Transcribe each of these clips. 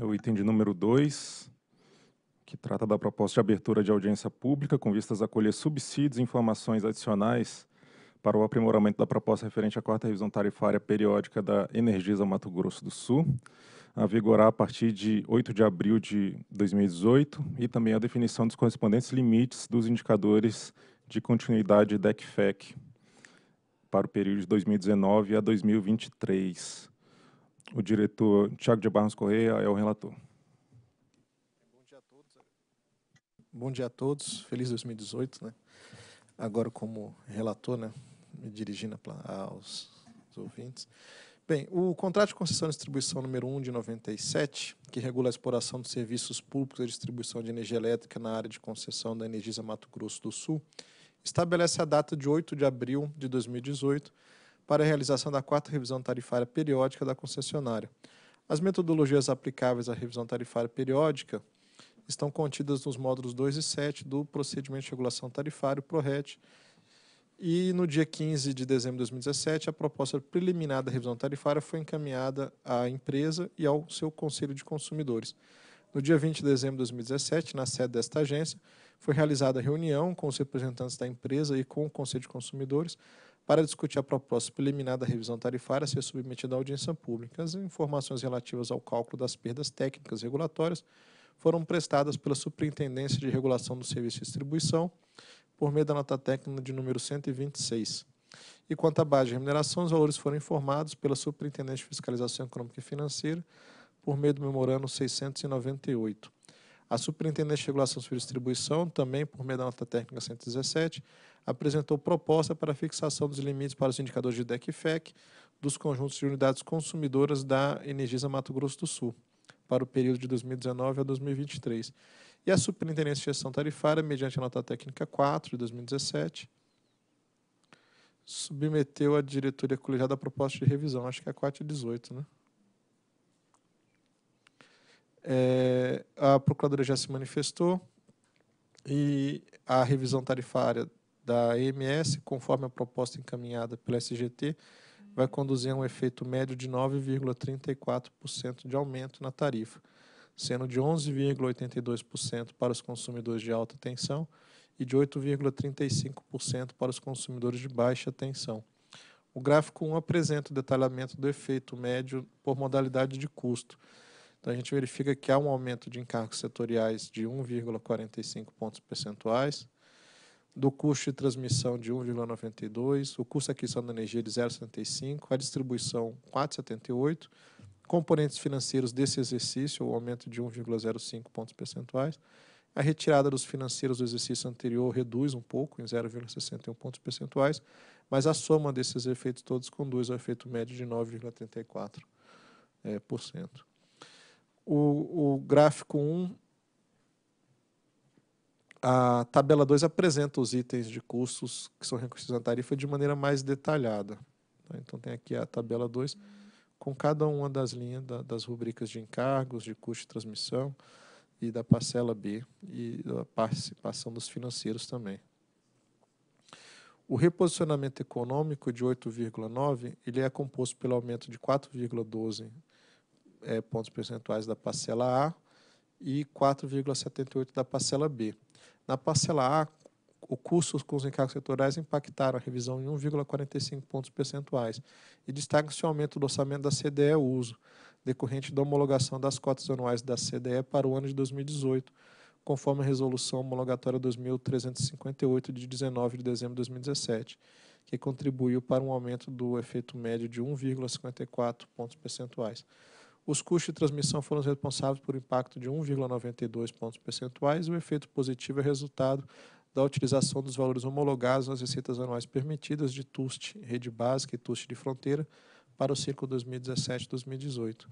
é o item de número 2, que trata da proposta de abertura de audiência pública com vistas a colher subsídios e informações adicionais para o aprimoramento da proposta referente à quarta revisão tarifária periódica da Energisa Mato Grosso do Sul, a vigorar a partir de 8 de abril de 2018, e também a definição dos correspondentes limites dos indicadores de continuidade DECFEC para o período de 2019 a 2023. O diretor Tiago de Barros Correia é o relator. Bom dia a todos. Bom dia a todos. Feliz 2018, né? Agora como relator, né? Me dirigindo aos, aos ouvintes. Bem, o contrato de concessão de distribuição número 1 de 97, que regula a exploração de serviços públicos e distribuição de energia elétrica na área de concessão da Energisa Mato Grosso do Sul, estabelece a data de 8 de abril de 2018 para a realização da quarta revisão tarifária periódica da concessionária. As metodologias aplicáveis à revisão tarifária periódica estão contidas nos módulos 2 e 7 do Procedimento de Regulação Tarifário, PRORET, e no dia 15 de dezembro de 2017, a proposta preliminar da revisão tarifária foi encaminhada à empresa e ao seu Conselho de Consumidores. No dia 20 de dezembro de 2017, na sede desta agência, foi realizada a reunião com os representantes da empresa e com o Conselho de Consumidores para discutir a proposta preliminar da revisão tarifária a ser submetida à audiência pública. As informações relativas ao cálculo das perdas técnicas regulatórias foram prestadas pela Superintendência de Regulação do Serviço de Distribuição por meio da nota técnica de número 126. E quanto à base de remuneração, os valores foram informados pela Superintendência de Fiscalização Econômica e Financeira por meio do memorando 698. A Superintendência de Regulação de Distribuição, também por meio da nota técnica 117, apresentou proposta para fixação dos limites para os indicadores de DECFEC dos conjuntos de unidades consumidoras da Energisa Mato Grosso do Sul para o período de 2019 a 2023. E a Superintendência de Gestão Tarifária, mediante a nota técnica 4 de 2017, submeteu à diretoria colegiada a proposta de revisão, acho que é a 4 e 18, né? É, a Procuradoria já se manifestou e a revisão tarifária da EMS, conforme a proposta encaminhada pela SGT, vai conduzir a um efeito médio de 9,34% de aumento na tarifa, sendo de 11,82% para os consumidores de alta tensão e de 8,35% para os consumidores de baixa tensão. O gráfico 1 apresenta o detalhamento do efeito médio por modalidade de custo. Então, a gente verifica que há um aumento de encargos setoriais de 1,45 pontos percentuais, do custo de transmissão de 1,92, o custo de aquisição da energia de 0,75, a distribuição 4,78, componentes financeiros desse exercício, o aumento de 1,05 pontos percentuais, a retirada dos financeiros do exercício anterior reduz um pouco, em 0,61 pontos percentuais, mas a soma desses efeitos todos conduz ao efeito médio de 9,34%. É, eh, por cento. O, o gráfico 1 a tabela 2 apresenta os itens de custos que são reconhecidos na tarifa de maneira mais detalhada. Né? Então, tem aqui a tabela 2 com cada uma das linhas das rubricas de encargos, de custo de transmissão e da parcela B e da participação dos financeiros também. O reposicionamento econômico de 8,9 ele é composto pelo aumento de 4,12 é, eh, pontos percentuais da parcela A e 4,78 da parcela B. Na parcela A, o custo com os encargos setoriais impactaram a revisão em 1,45 pontos percentuais e destaca-se o aumento do orçamento da CDE Uso, decorrente da homologação das cotas anuais da CDE para o ano de 2018, conforme a Resolução Homologatória 2358, de 19 de dezembro de 2017, que contribuiu para um aumento do efeito médio de 1,54 pontos percentuais. Os custos de transmissão foram responsáveis por impacto de 1,92 pontos percentuais. O efeito positivo é resultado da utilização dos valores homologados nas receitas anuais permitidas de TUST, rede básica e TUST de fronteira, para o ciclo 2017-2018.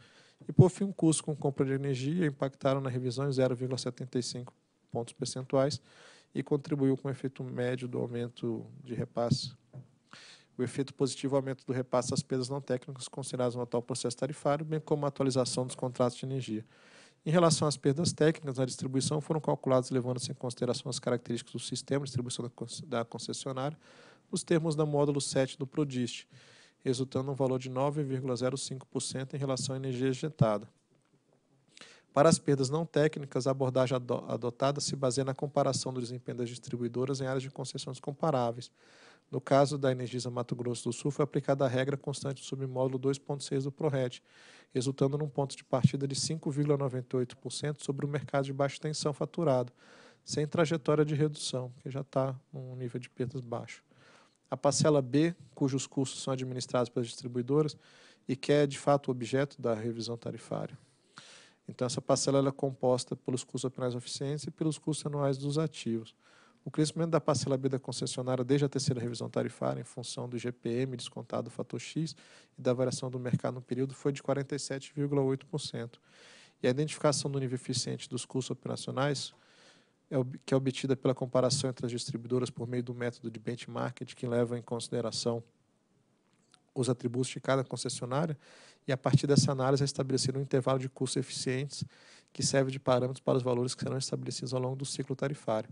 E, por fim, o custo com compra de energia impactaram na revisão em 0,75 pontos percentuais e contribuiu com o efeito médio do aumento de repasse o efeito positivo aumento do repasse das perdas não técnicas consideradas no atual processo tarifário, bem como a atualização dos contratos de energia. Em relação às perdas técnicas na distribuição, foram calculados levando-se em consideração as características do sistema de distribuição da concessionária, nos termos da módulo 7 do PRODIST, resultando num valor de 9,05% em relação à energia injetada. Para as perdas não técnicas, a abordagem adotada se baseia na comparação do desempenho das distribuidoras em áreas de concessões comparáveis, no caso da Energisa Mato Grosso do Sul, foi aplicada a regra constante do submódulo 2.6 do PRORED, resultando num ponto de partida de 5,98% sobre o mercado de baixa tensão faturado, sem trajetória de redução, que já está num nível de perdas baixo. A parcela B, cujos custos são administrados pelas distribuidoras e que é de fato objeto da revisão tarifária. Então, essa parcela é composta pelos custos apenas eficientes e pelos custos anuais dos ativos. O crescimento da parcela B da concessionária desde a terceira revisão tarifária, em função do GPM descontado do fator X e da variação do mercado no período, foi de 47,8%. E a identificação do nível eficiente dos custos operacionais, é que é obtida pela comparação entre as distribuidoras por meio do método de benchmark, que leva em consideração os atributos de cada concessionária, e a partir dessa análise é estabelecido um intervalo de custos eficientes que serve de parâmetros para os valores que serão estabelecidos ao longo do ciclo tarifário.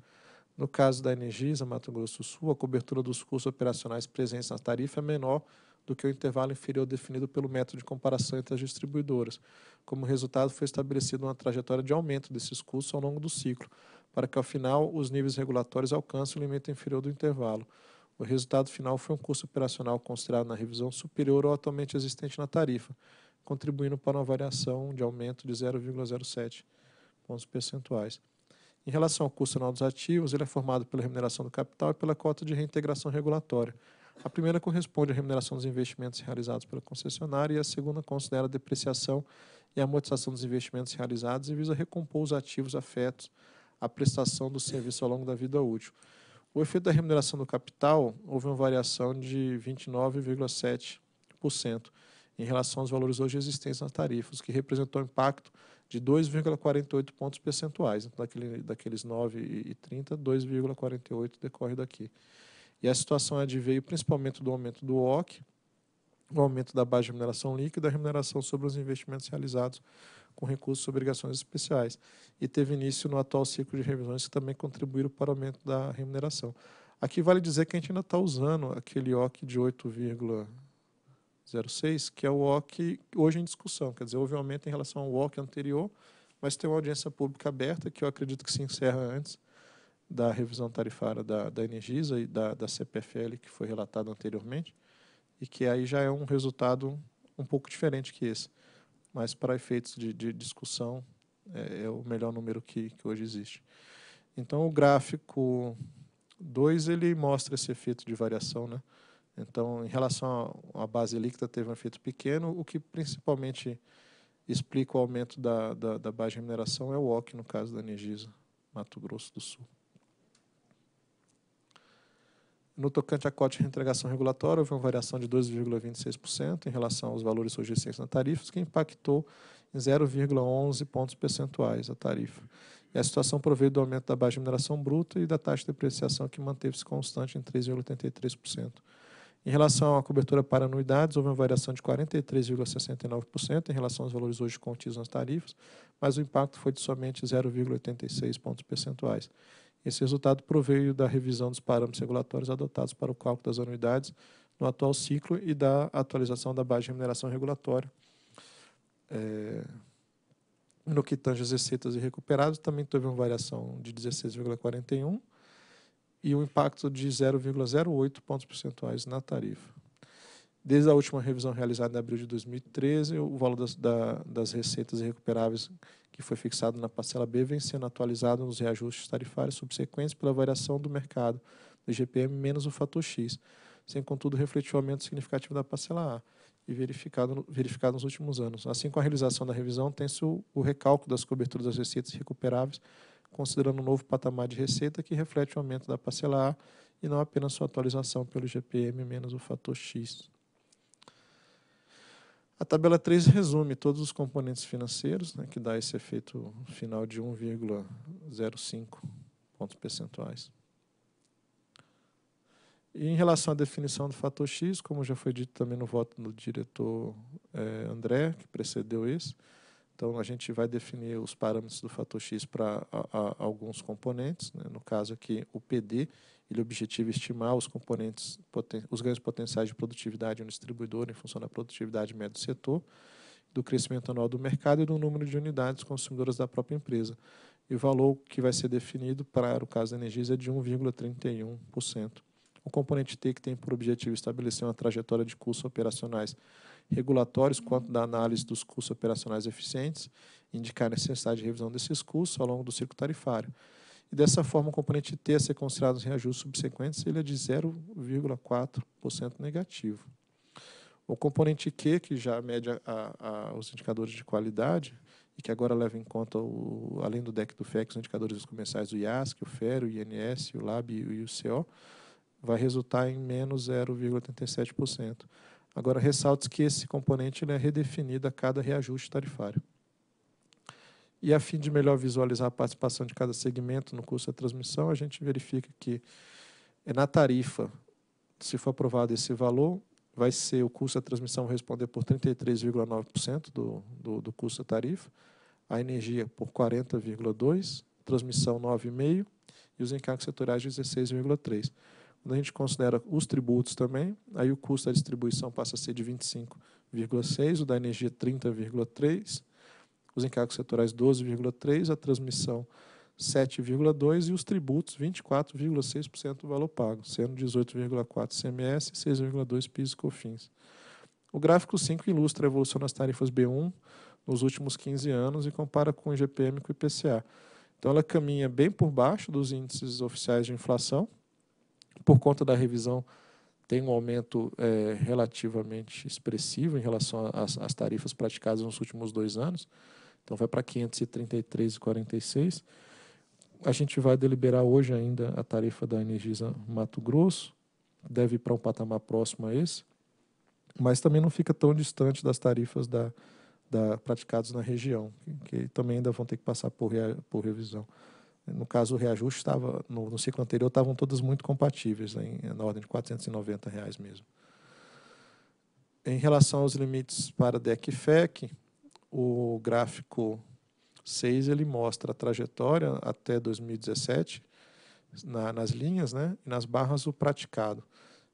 No caso da Energisa Mato Grosso do Sul, a cobertura dos custos operacionais presentes na tarifa é menor do que o intervalo inferior definido pelo método de comparação entre as distribuidoras. Como resultado, foi estabelecida uma trajetória de aumento desses custos ao longo do ciclo, para que ao final os níveis regulatórios alcancem o limite inferior do intervalo. O resultado final foi um custo operacional considerado na revisão superior ao atualmente existente na tarifa, contribuindo para uma variação de aumento de 0,07 pontos percentuais. Em relação ao custo anual dos ativos, ele é formado pela remuneração do capital e pela cota de reintegração regulatória. A primeira corresponde à remuneração dos investimentos realizados pela concessionária e a segunda considera a depreciação e a amortização dos investimentos realizados e visa recompor os ativos afetos à prestação do serviço ao longo da vida útil. O efeito da remuneração do capital houve uma variação de 29,7% em relação aos valores hoje existentes nas tarifas, que representou impacto de 2,48 pontos percentuais. Então, daquele, daqueles 9,30, 2,48 decorre daqui. E a situação é veio principalmente do aumento do OC, o aumento da base de remuneração líquida, a remuneração sobre os investimentos realizados com recursos e obrigações especiais. E teve início no atual ciclo de revisões que também contribuíram para o aumento da remuneração. Aqui vale dizer que a gente ainda está usando aquele OC de 8, 06, que é o OC hoje em discussão. Quer dizer, houve um aumento em relação ao OC anterior, mas tem uma audiência pública aberta, que eu acredito que se encerra antes da revisão tarifária da, da Energisa e da, da CPFL, que foi relatada anteriormente, e que aí já é um resultado um pouco diferente que esse. Mas, para efeitos de, de discussão, é, é, o melhor número que, que hoje existe. Então, o gráfico 2 ele mostra esse efeito de variação, né? Então, em relação à base líquida, teve um efeito pequeno. O que principalmente explica o aumento da, da, da baixa remuneração é o OC, no caso da Energisa, Mato Grosso do Sul. No tocante à cota de entregação regulatória, houve uma variação de 2,26% em relação aos valores surgicentes na tarifa, que impactou em 0,11 pontos percentuais a tarifa. E a situação proveio do aumento da baixa remuneração bruta e da taxa de depreciação, que manteve-se constante em 3,83%. Em relação à cobertura para anuidades, houve uma variação de 43,69% em relação aos valores hoje contidos nas tarifas, mas o impacto foi de somente 0,86 pontos percentuais. Esse resultado proveio da revisão dos parâmetros regulatórios adotados para o cálculo das anuidades no atual ciclo e da atualização da base de remuneração regulatória. É, no que tange as receitas e recuperados, também teve uma variação de 16,41%, e um impacto de 0,08 pontos percentuais na tarifa. Desde a última revisão realizada em abril de 2013, o valor das, da, das receitas recuperáveis que foi fixado na parcela B vem sendo atualizado nos reajustes tarifários subsequentes pela variação do mercado do GPM menos o fator X, sem, contudo, refletir o aumento significativo da parcela A e verificado, verificado nos últimos anos. Assim, com a realização da revisão, tem-se o, o recálculo das coberturas das receitas recuperáveis considerando um novo patamar de receita que reflete o aumento da parcela A e não apenas sua atualização pelo GPM menos o fator X. A tabela 3 resume todos os componentes financeiros, né, que dá esse efeito final de 1,05 pontos percentuais. E em relação à definição do fator X, como já foi dito também no voto do diretor é, André, que precedeu esse, então, a gente vai definir os parâmetros do fator X para alguns componentes. Né? No caso aqui, o PD, ele objetiva estimar os componentes, os ganhos potenciais de produtividade no distribuidor em função da produtividade média do setor, do crescimento anual do mercado e do número de unidades consumidoras da própria empresa. E o valor que vai ser definido para o caso da Energisa é de 1,31%. O componente T, que tem por objetivo estabelecer uma trajetória de custos operacionais regulatórios quanto da análise dos custos operacionais eficientes, indicar a necessidade de revisão desses custos ao longo do ciclo tarifário. E dessa forma, o componente T a ser considerado nos reajustes subsequentes ele é de 0,4% negativo. O componente Q, que já mede a, a, os indicadores de qualidade, e que agora leva em conta, o, além do DEC do Fex os indicadores comerciais do IASC, o FER, o INS, o LAB e o Co vai resultar em menos 0,87%. Agora, ressalto que esse componente ele é redefinido a cada reajuste tarifário. E a fim de melhor visualizar a participação de cada segmento no custo da transmissão, a gente verifica que é na tarifa, se for aprovado esse valor, vai ser o custo da transmissão responder por 33,9% do, do, do, custo da tarifa, a energia por 40,2%, transmissão 9,5% e os encargos setoriais 16,3%. Quando a gente considera os tributos também, aí o custo da distribuição passa a ser de 25,6, o da energia 30,3, os encargos setoriais 12,3, a transmissão 7,2 e os tributos 24,6% do valor pago, sendo 18,4 CMS e 6,2 PIS e COFINS. O gráfico 5 ilustra a evolução das tarifas B1 nos últimos 15 anos e compara com o IGPM e com o IPCA. Então ela caminha bem por baixo dos índices oficiais de inflação, por conta da revisão, tem um aumento é, relativamente expressivo em relação às, tarifas praticadas nos últimos dois anos. Então, vai para 533,46. A gente vai deliberar hoje ainda a tarifa da Energisa Mato Grosso, deve ir para um patamar próximo a esse, mas também não fica tão distante das tarifas da, da praticadas na região, que, que também ainda vão ter que passar por, por revisão. No caso, o reajuste estava, no, no ciclo anterior, estavam todas muito compatíveis, né, na ordem de R$ 490 reais mesmo. Em relação aos limites para DEC e FEC, o gráfico 6 ele mostra a trajetória até 2017, na, nas linhas, né, e nas barras o praticado.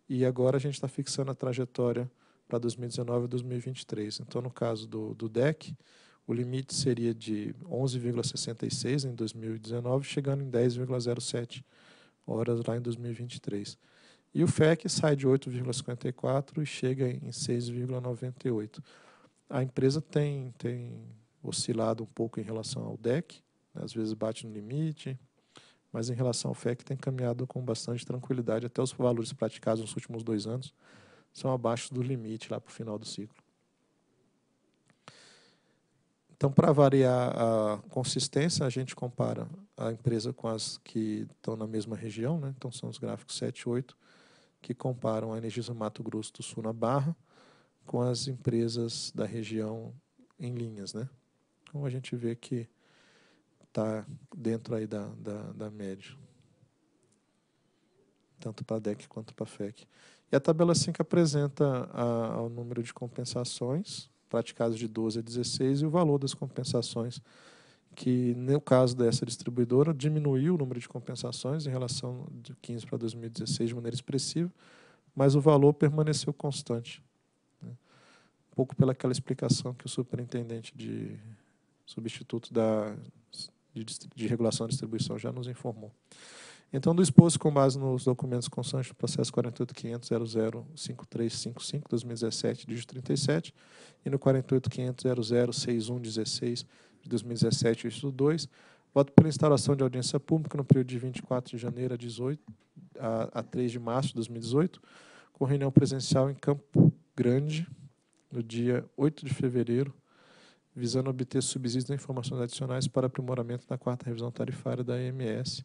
E agora a gente está fixando a trajetória para 2019 e 2023. Então, no caso do, do DEC, o limite seria de 11,66 em 2019, chegando em 10,07 horas lá em 2023. E o FEC sai de 8,54 e chega em 6,98. A empresa tem, tem oscilado um pouco em relação ao DEC, né? às vezes bate no limite, mas em relação ao FEC tem caminhado com bastante tranquilidade, até os valores praticados nos últimos dois anos são abaixo do limite lá para o final do ciclo. Então, para variar a consistência, a gente compara a empresa com as que estão na mesma região, né? então são os gráficos 7 e 8, que comparam a Energisa Mato Grosso do Sul na Barra com as empresas da região em linhas. Né? Então, a gente vê que está dentro aí da, da, da média, tanto para a DEC quanto para a FEC. E a tabela 5 assim apresenta o número de compensações, praticados de 12 a 16 e o valor das compensações, que no caso dessa distribuidora diminuiu o número de compensações em relação de 15 para 2016 de maneira expressiva, mas o valor permaneceu constante. Né? Um pouco pelaquela explicação que o superintendente de substituto da, de, de regulação de distribuição já nos informou. Então, do exposto com base nos documentos constantes do processo 48.500.005355-2017, dígito 37, e no 48.500.006116 de 2017, dígito 2, voto pela instalação de audiência pública no período de 24 de janeiro a, 18, a, a 3 de março de 2018, com reunião presencial em Campo Grande, no dia 8 de fevereiro, visando obter subsídios e informações adicionais para aprimoramento da quarta revisão tarifária da EMS,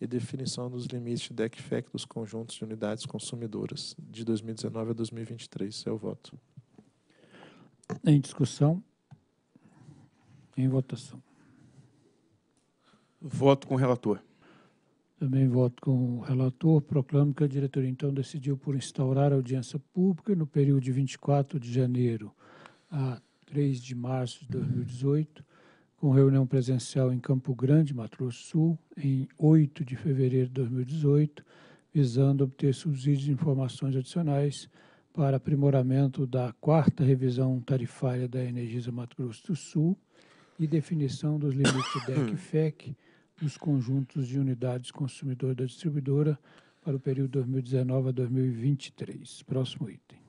e definição dos limites de DECFEC dos conjuntos de unidades consumidoras de 2019 a 2023. É o voto. Em discussão. Em votação. Voto com o relator. Também voto com o relator. Proclamo que a diretoria, então, decidiu por instaurar audiência pública no período de 24 de janeiro a 3 de março de 2018 com reunião presencial em Campo Grande, Mato Grosso do Sul, em 8 de fevereiro de 2018, visando obter subsídios e informações adicionais para aprimoramento da quarta revisão tarifária da Energisa Mato Grosso do Sul e definição dos limites DEC FEC dos conjuntos de unidades consumidor da distribuidora para o período 2019 a 2023. Próximo item.